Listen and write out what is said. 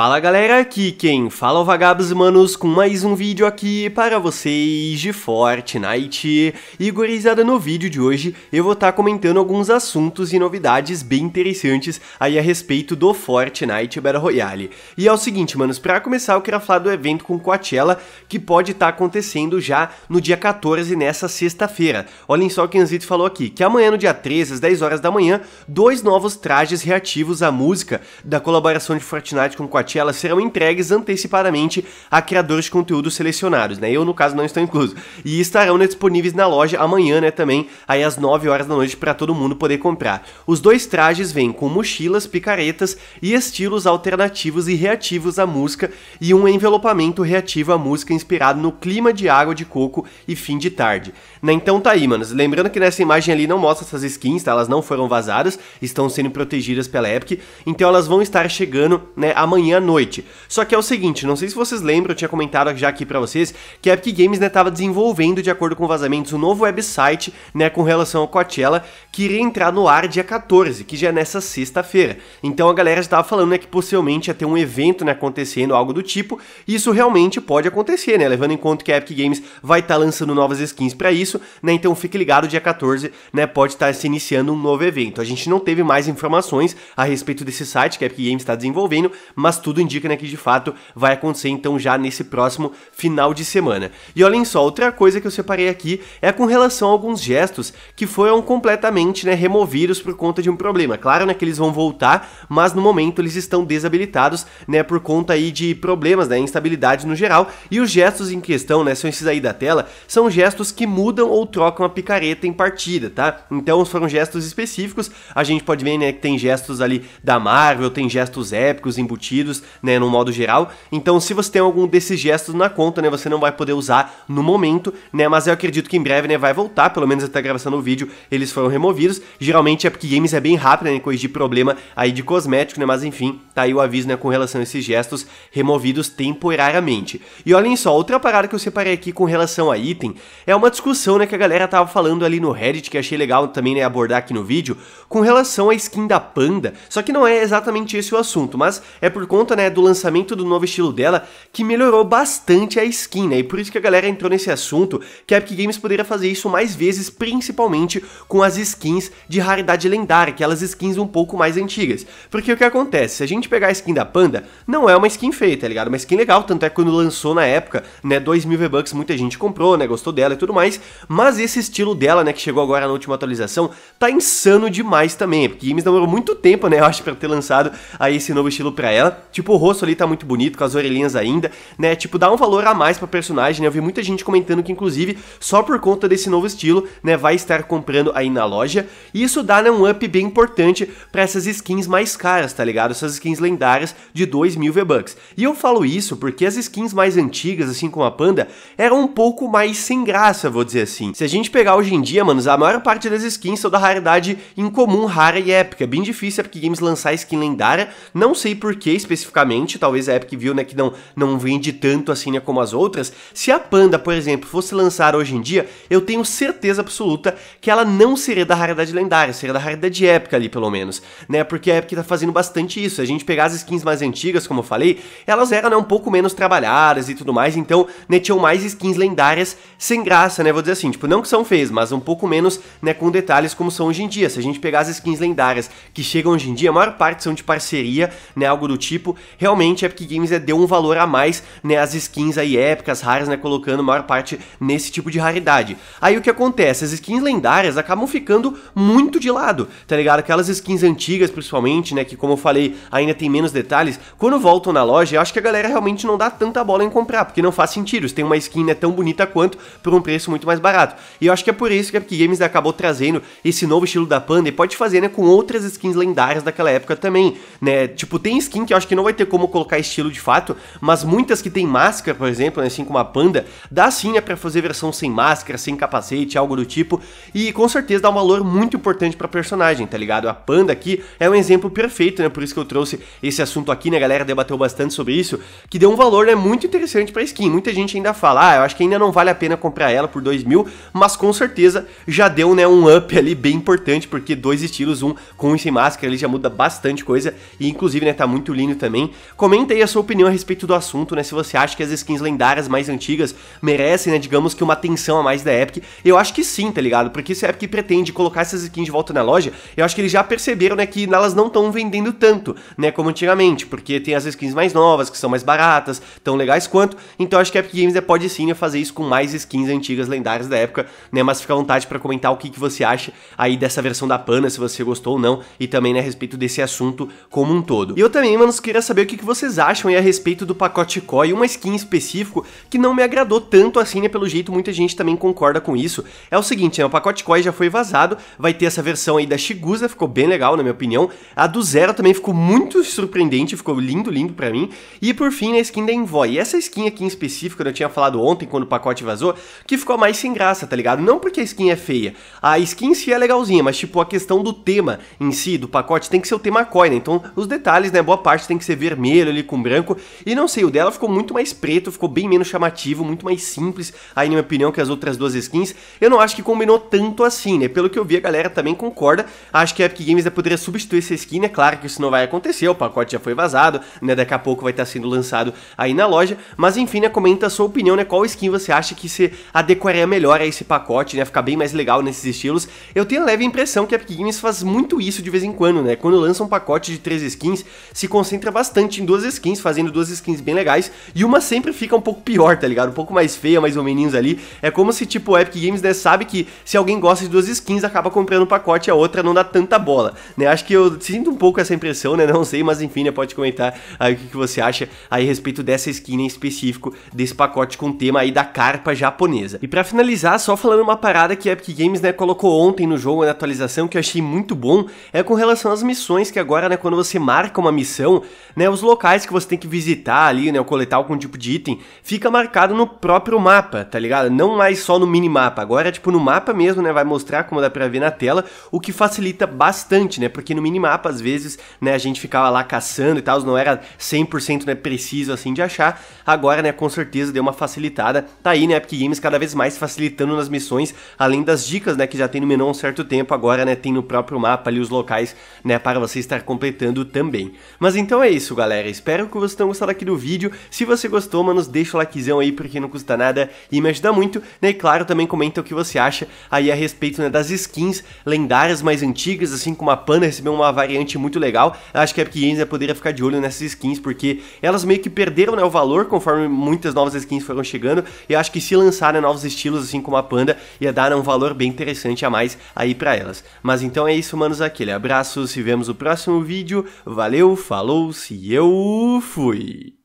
Fala galera, aqui quem fala é o Vagabos Manos com mais um vídeo aqui para vocês de Fortnite. E gurizada, no vídeo de hoje eu vou estar tá comentando alguns assuntos e novidades bem interessantes aí a respeito do Fortnite Battle Royale. E é o seguinte, manos, para começar eu quero falar do evento com Coachella que pode estar tá acontecendo já no dia 14 nessa sexta-feira. Olhem só o que o Anzito falou aqui, que amanhã no dia 13 às 10 horas da manhã, dois novos trajes reativos à música da colaboração de Fortnite com Coachella elas serão entregues antecipadamente a criadores de conteúdo selecionados, né? Eu, no caso, não estou incluso. E estarão né, disponíveis na loja amanhã, né, também, aí às 9 horas da noite para todo mundo poder comprar. Os dois trajes vêm com mochilas, picaretas e estilos alternativos e reativos à música e um envelopamento reativo à música inspirado no clima de água de coco e fim de tarde. Né? Então tá aí, manos. Lembrando que nessa imagem ali não mostra essas skins, tá? Elas não foram vazadas, estão sendo protegidas pela Epic, então elas vão estar chegando, né, amanhã noite Só que é o seguinte, não sei se vocês lembram, eu tinha comentado já aqui para vocês, que a Epic Games né, tava desenvolvendo, de acordo com vazamentos, um novo website, né, com relação ao Coachella, que iria entrar no ar dia 14, que já é nessa sexta-feira. Então a galera estava falando, né, que possivelmente ia ter um evento, né, acontecendo, algo do tipo, e isso realmente pode acontecer, né, levando em conta que a Epic Games vai estar tá lançando novas skins para isso, né, então fique ligado, dia 14, né, pode estar tá se iniciando um novo evento. A gente não teve mais informações a respeito desse site que a Epic Games está desenvolvendo, mas tudo indica né, que de fato vai acontecer então já nesse próximo final de semana. E olhem só, outra coisa que eu separei aqui é com relação a alguns gestos que foram completamente né, removidos por conta de um problema. Claro né, que eles vão voltar, mas no momento eles estão desabilitados né, por conta aí de problemas, né, instabilidade no geral, e os gestos em questão, né, são esses aí da tela, são gestos que mudam ou trocam a picareta em partida, tá? Então foram gestos específicos, a gente pode ver né, que tem gestos ali da Marvel, tem gestos épicos embutidos, pedidos, né, no modo geral. Então, se você tem algum desses gestos na conta, né, você não vai poder usar no momento, né, mas eu acredito que em breve, né, vai voltar, pelo menos até a gravação do vídeo, eles foram removidos. Geralmente é porque Games é bem rápido né, corrigir problema aí de cosmético, né, mas enfim, tá aí o aviso, né, com relação a esses gestos removidos temporariamente. E olhem só, outra parada que eu separei aqui com relação a item é uma discussão, né, que a galera tava falando ali no Reddit, que achei legal também, né, abordar aqui no vídeo, com relação à skin da Panda, só que não é exatamente esse o assunto, mas é por conta conta, né, do lançamento do novo estilo dela, que melhorou bastante a skin, né? E por isso que a galera entrou nesse assunto, que a Epic Games poderia fazer isso mais vezes, principalmente com as skins de raridade lendária, aquelas skins um pouco mais antigas. Porque o que acontece? Se a gente pegar a skin da Panda, não é uma skin feia, tá ligado? É uma skin legal, tanto é que quando lançou na época, né, 2 mil V-Bucks, muita gente comprou, né, gostou dela e tudo mais, mas esse estilo dela, né, que chegou agora na última atualização, tá insano demais também, porque Games demorou muito tempo, né, eu acho, pra ter lançado aí esse novo estilo pra ela, Tipo, o rosto ali tá muito bonito, com as orelhinhas ainda, né? Tipo, dá um valor a mais pra personagem, né? Eu vi muita gente comentando que, inclusive, só por conta desse novo estilo, né, vai estar comprando aí na loja. E isso dá, né, um up bem importante para essas skins mais caras, tá ligado? Essas skins lendárias de 2 mil V-Bucks. E eu falo isso porque as skins mais antigas, assim como a Panda, eram um pouco mais sem graça, vou dizer assim. Se a gente pegar hoje em dia, mano, a maior parte das skins são da raridade incomum, rara e épica. É bem difícil a Epic Games lançar skin lendária, não sei porquê especificamente especificamente, talvez a Epic viu né, que não, não vende tanto assim né, como as outras, se a Panda, por exemplo, fosse lançar hoje em dia, eu tenho certeza absoluta que ela não seria da raridade lendária, seria da raridade épica ali pelo menos, né? Porque a Epic tá fazendo bastante isso. A gente pegar as skins mais antigas, como eu falei, elas eram né, um pouco menos trabalhadas e tudo mais, então, né, tinham mais skins lendárias sem graça, né? Vou dizer assim, tipo, não que são feias, mas um pouco menos, né, com detalhes como são hoje em dia. Se a gente pegar as skins lendárias que chegam hoje em dia, a maior parte são de parceria, né, algo do tipo tipo, realmente a Epic Games é, deu um valor a mais, né, as skins aí épicas, raras, né, colocando maior parte nesse tipo de raridade. Aí o que acontece? As skins lendárias acabam ficando muito de lado, tá ligado? Aquelas skins antigas, principalmente, né, que como eu falei, ainda tem menos detalhes, quando voltam na loja, eu acho que a galera realmente não dá tanta bola em comprar, porque não faz sentido, se tem uma skin né, tão bonita quanto por um preço muito mais barato. E eu acho que é por isso que a Epic Games acabou trazendo esse novo estilo da Panda e pode fazer né, com outras skins lendárias daquela época também, né? Tipo, tem skin que eu acho que não vai ter como colocar estilo de fato, mas muitas que tem máscara, por exemplo, né, assim como a Panda, dá sim é para fazer versão sem máscara, sem capacete, algo do tipo, e com certeza dá um valor muito importante para personagem, tá ligado? A Panda aqui é um exemplo perfeito, né? Por isso que eu trouxe esse assunto aqui, né? A galera debateu bastante sobre isso, que deu um valor né, muito interessante para skin. Muita gente ainda fala, ah, eu acho que ainda não vale a pena comprar ela por 2 mil, mas com certeza já deu né, um up ali bem importante, porque dois estilos, um com e sem máscara, ele já muda bastante coisa, e inclusive né, tá muito lindo também também. Comenta aí a sua opinião a respeito do assunto, né? Se você acha que as skins lendárias mais antigas merecem, né, digamos que uma atenção a mais da Epic. Eu acho que sim, tá ligado? Porque se a Epic pretende colocar essas skins de volta na loja, eu acho que eles já perceberam, né, que elas não estão vendendo tanto, né, como antigamente, porque tem as skins mais novas, que são mais baratas, tão legais quanto. Então acho que a Epic Games né, pode sim né, fazer isso com mais skins antigas lendárias da época, né? Mas fica à vontade para comentar o que, que você acha aí dessa versão da Pana, se você gostou ou não, e também né, a respeito desse assunto como um todo. E eu também, mano, queria queria saber o que vocês acham a respeito do pacote COI, uma skin específico que não me agradou tanto assim, né? Pelo jeito, muita gente também concorda com isso. É o seguinte, né? O pacote COI já foi vazado, vai ter essa versão aí da Shigusa, ficou bem legal, na minha opinião. A do Zero também ficou muito surpreendente, ficou lindo, lindo pra mim. E por fim, né, a skin da Envoy. E essa skin aqui em específico, eu tinha falado ontem, quando o pacote vazou, que ficou mais sem graça, tá ligado? Não porque a skin é feia. A skin em si é legalzinha, mas tipo, a questão do tema em si, do pacote, tem que ser o tema COI, né? Então, os detalhes, né? Boa parte tem que ser ser vermelho ali com branco. E não sei, o dela ficou muito mais preto, ficou bem menos chamativo, muito mais simples, aí na minha opinião, que as outras duas skins. Eu não acho que combinou tanto assim, né? Pelo que eu vi, a galera também concorda. Acho que a Epic Games poderia substituir essa skin, é claro que isso não vai acontecer, o pacote já foi vazado, né? Daqui a pouco vai estar sendo lançado aí na loja. Mas enfim, né? Comenta a sua opinião, né? Qual skin você acha que se adequaria melhor a esse pacote, né? Ficar bem mais legal nesses estilos. Eu tenho a leve impressão que a Epic Games faz muito isso de vez em quando, né? Quando lança um pacote de três skins, se concentra bastante em duas skins, fazendo duas skins bem legais. E uma sempre fica um pouco pior, tá ligado? Um pouco mais feia, mais ou menos ali. É como se, tipo, o Epic Games, né, sabe que se alguém gosta de duas skins, acaba comprando um pacote e a outra não dá tanta bola, né? Acho que eu sinto um pouco essa impressão, né? Não sei, mas enfim, né, pode comentar aí o que, que você acha aí a respeito dessa skin em específico, desse pacote com tema aí da carpa japonesa. E para finalizar, só falando uma parada que a Epic Games, né, colocou ontem no jogo, na atualização, que eu achei muito bom, é com relação às missões, que agora, né, quando você marca uma missão, né, os locais que você tem que visitar ali, né, ou coletar algum tipo de item, fica marcado no próprio mapa, tá ligado? Não mais só no minimapa, agora tipo no mapa mesmo, né, vai mostrar como dá pra ver na tela, o que facilita bastante, né, porque no minimapa às vezes, né, a gente ficava lá caçando e tal, não era 100% né, preciso assim de achar, agora, né, com certeza deu uma facilitada, tá aí, né, Epic Games cada vez mais facilitando nas missões, além das dicas, né, que já tem no menu há um certo tempo, agora, né, tem no próprio mapa ali os locais, né, para você estar completando também. Mas então é é isso, galera. Espero que vocês tenham gostado aqui do vídeo. Se você gostou, mano, deixa o likezão aí, porque não custa nada e me ajuda muito. Né? E claro, também comenta o que você acha aí a respeito né, das skins lendárias mais antigas, assim como a Panda recebeu uma variante muito legal. Acho que a Epic Games né, poderia ficar de olho nessas skins, porque elas meio que perderam né, o valor conforme muitas novas skins foram chegando. E acho que se lançarem né, novos estilos, assim como a Panda, ia dar né, um valor bem interessante a mais aí para elas. Mas então é isso, manos. Aquele abraço, se vemos no próximo vídeo. Valeu, falou! e eu fui.